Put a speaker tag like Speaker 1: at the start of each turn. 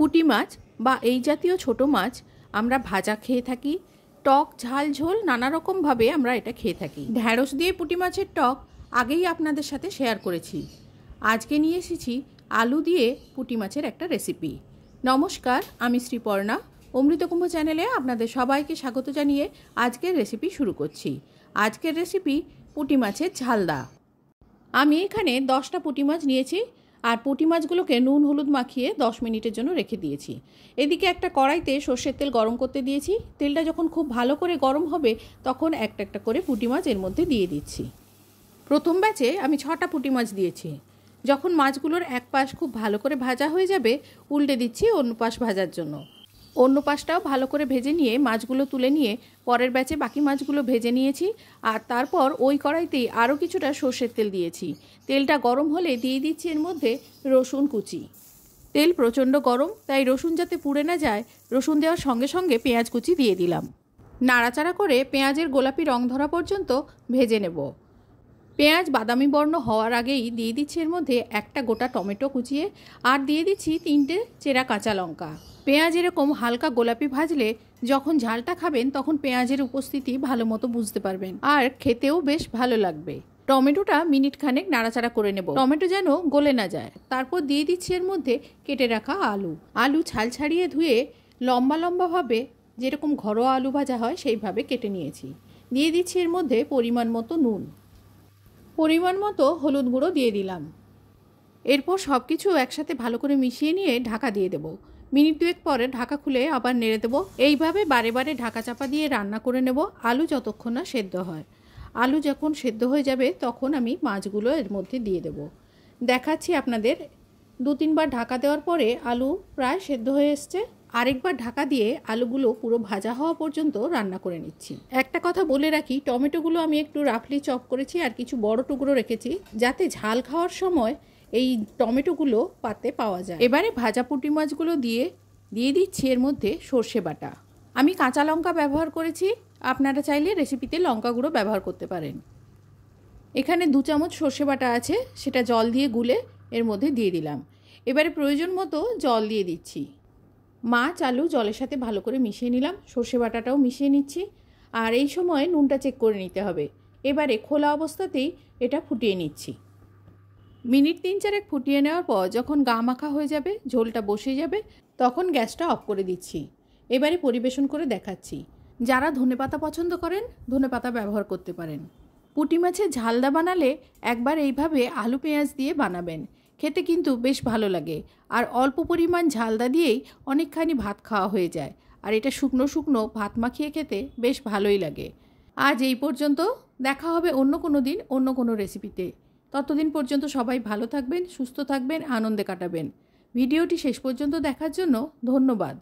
Speaker 1: পুঁটি মাছ বা এই জাতীয় ছোট মাছ আমরা ভাজা খেয়ে থাকি টক ঝাল ঝোল নানা রকমভাবে আমরা এটা খেয়ে থাকি ঢ্যাঁড়স দিয়ে পুঁটি মাছের টক আগেই আপনাদের সাথে শেয়ার করেছি আজকে নিয়ে এসেছি আলু দিয়ে পুঁটি মাছের একটা রেসিপি নমস্কার আমি শ্রীপর্ণা অমৃতকুম্ভ চ্যানেলে আপনাদের সবাইকে স্বাগত জানিয়ে আজকের রেসিপি শুরু করছি আজকের রেসিপি পুঁটি মাছের ঝালদা আমি এখানে দশটা পুঁটি মাছ নিয়েছি আর পুঁটি মাছগুলোকে নুন হলুদ মাখিয়ে দশ মিনিটের জন্য রেখে দিয়েছি এদিকে একটা কড়াইতে সর্ষের তেল গরম করতে দিয়েছি তেলটা যখন খুব ভালো করে গরম হবে তখন একটা একটা করে পুঁটি মাছ এর মধ্যে দিয়ে দিচ্ছি প্রথম ব্যাচে আমি ছটা পুঁটি মাছ দিয়েছি যখন মাছগুলোর এক পাশ খুব ভালো করে ভাজা হয়ে যাবে উল্টে দিচ্ছি অন্য পাশ ভাজার জন্য অন্য পাশটাও ভালো করে ভেজে নিয়ে মাছগুলো তুলে নিয়ে পরের ব্যাচে বাকি মাছগুলো ভেজে নিয়েছি আর তারপর ওই কড়াইতেই আরও কিছুটা সর্ষের তেল দিয়েছি তেলটা গরম হলে দিয়ে দিচ্ছি এর মধ্যে রসুন কুচি তেল প্রচণ্ড গরম তাই রসুন যাতে পুড়ে না যায় রসুন দেওয়ার সঙ্গে সঙ্গে পেঁয়াজ কুচি দিয়ে দিলাম নাড়াচাড়া করে পেঁয়াজের গোলাপি রং ধরা পর্যন্ত ভেজে নেব পেঁয়াজ বাদামি বর্ণ হওয়ার আগেই দিয়ে দিচ্ছি এর মধ্যে একটা গোটা টমেটো কুচিয়ে আর দিয়ে দিচ্ছি তিনটে চেরা কাঁচা লঙ্কা পেঁয়াজ এরকম হালকা গোলাপি ভাজলে যখন ঝালটা খাবেন তখন পেঁয়াজের উপস্থিতি ভালো মতো বুঝতে পারবেন আর খেতেও বেশ ভালো লাগবে টমেটোটা মিনিট খানেক নাড়াচাড়া করে নেব টমেটো যেন গলে না যায় তারপর দিয়ে দিচ্ছি এর মধ্যে কেটে রাখা আলু আলু ছাল ছাড়িয়ে ধুয়ে লম্বা লম্বাভাবে যেরকম ঘরোয়া আলু ভাজা হয় সেইভাবে কেটে নিয়েছি দিয়ে দিচ্ছি এর মধ্যে পরিমাণ মতো নুন পরিমাণ মতো হলুদ গুঁড়ো দিয়ে দিলাম এরপর সব কিছু একসাথে ভালো করে মিশিয়ে নিয়ে ঢাকা দিয়ে দেব মিনিট দুয়েক পরে ঢাকা খুলে আবার নেড়ে দেবো এইভাবে বারে বারে ঢাকা চাপা দিয়ে রান্না করে নেব আলু যতক্ষণ না সেদ্ধ হয় আলু যখন সেদ্ধ হয়ে যাবে তখন আমি মাছগুলো এর মধ্যে দিয়ে দেব দেখাচ্ছি আপনাদের দু তিনবার ঢাকা দেওয়ার পরে আলু প্রায় সেদ্ধ হয়ে এসছে আরেকবার ঢাকা দিয়ে আলুগুলো পুরো ভাজা হওয়া পর্যন্ত রান্না করে নিচ্ছি একটা কথা বলে রাখি টমেটোগুলো আমি একটু রাফলি চপ করেছি আর কিছু বড় টুকরো রেখেছি যাতে ঝাল খাওয়ার সময় এই টমেটোগুলো পাতে পাওয়া যায় এবারে ভাজা পুঁটি মাছগুলো দিয়ে দিয়ে দিচ্ছি এর মধ্যে সর্ষে বাটা আমি কাঁচা লঙ্কা ব্যবহার করেছি আপনারা চাইলে রেসিপিতে লঙ্কা গুঁড়ো ব্যবহার করতে পারেন এখানে দু চামচ সর্ষে বাটা আছে সেটা জল দিয়ে গুলে এর মধ্যে দিয়ে দিলাম এবারে প্রয়োজন মতো জল দিয়ে দিচ্ছি মাছ আলু জলের সাথে ভালো করে মিশিয়ে নিলাম সর্ষে বাটাটাও মিশিয়ে নিচ্ছি আর এই সময় নুনটা চেক করে নিতে হবে এবারে খোলা অবস্থাতেই এটা ফুটিয়ে নিচ্ছি মিনিট তিন চারেক ফুটিয়ে নেওয়ার পর যখন গা মাখা হয়ে যাবে ঝোলটা বসে যাবে তখন গ্যাসটা অফ করে দিচ্ছি এবারে পরিবেশন করে দেখাচ্ছি যারা ধনেপাতা পছন্দ করেন ধনেপাতা ব্যবহার করতে পারেন পুটি মাছের ঝালদা বানালে একবার এইভাবে আলু পেঁয়াজ দিয়ে বানাবেন খেতে কিন্তু বেশ ভালো লাগে আর অল্প পরিমাণ ঝালদা দিয়েই অনেকখানি ভাত খাওয়া হয়ে যায় আর এটা শুকনো শুকনো ভাত মাখিয়ে খেতে বেশ ভালোই লাগে আজ এই পর্যন্ত দেখা হবে অন্য কোনো দিন অন্য কোনো রেসিপিতে ততদিন পর্যন্ত সবাই ভালো থাকবেন সুস্থ থাকবেন আনন্দে কাটাবেন ভিডিওটি শেষ পর্যন্ত দেখার জন্য ধন্যবাদ